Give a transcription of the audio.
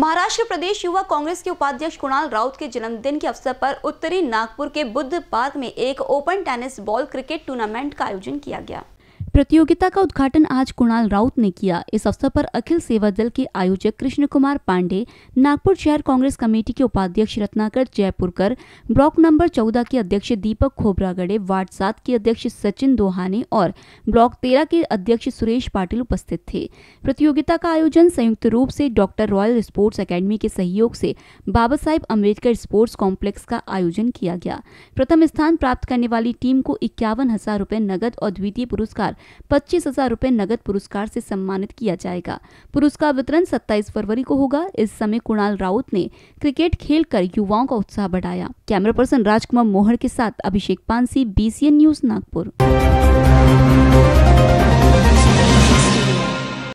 महाराष्ट्र प्रदेश युवा कांग्रेस के उपाध्यक्ष कुणाल राउत के जन्मदिन के अवसर पर उत्तरी नागपुर के बुद्ध पार्क में एक open tennis ball cricket tournament का आयोजन किया गया प्रतियोगिता का उद्घाटन आज कुणाल राउत ने किया इस अवसर पर अखिल सेवा दल के आयोजक कृष्ण कुमार पांडे नागपुर शहर कांग्रेस कमेटी के उपाध्यक्ष रत्नाकर जयपुरकर ब्लॉक नंबर चौदह के अध्यक्ष दीपक खोबरागड़े वार्ड सात के अध्यक्ष सचिन दोहाने और ब्लॉक तेरह के अध्यक्ष सुरेश पाटिल उपस्थित थे प्रतियोगिता का आयोजन संयुक्त रूप से डॉक्टर रॉयल स्पोर्ट्स अकेडमी के सहयोग से बाबा साहेब अम्बेडकर स्पोर्ट्स कॉम्प्लेक्स का आयोजन किया गया प्रथम स्थान प्राप्त करने वाली टीम को इक्यावन हजार रूपए नगद और द्वितीय पुरस्कार पच्चीस हजार रूपए नगद पुरस्कार से सम्मानित किया जाएगा पुरस्कार वितरण 27 फरवरी को होगा इस समय कुणाल राउत ने क्रिकेट खेल कर युवाओं का उत्साह बढ़ाया कैमरा पर्सन राजकुमार मोहर के साथ अभिषेक पानसी बीसीएन न्यूज नागपुर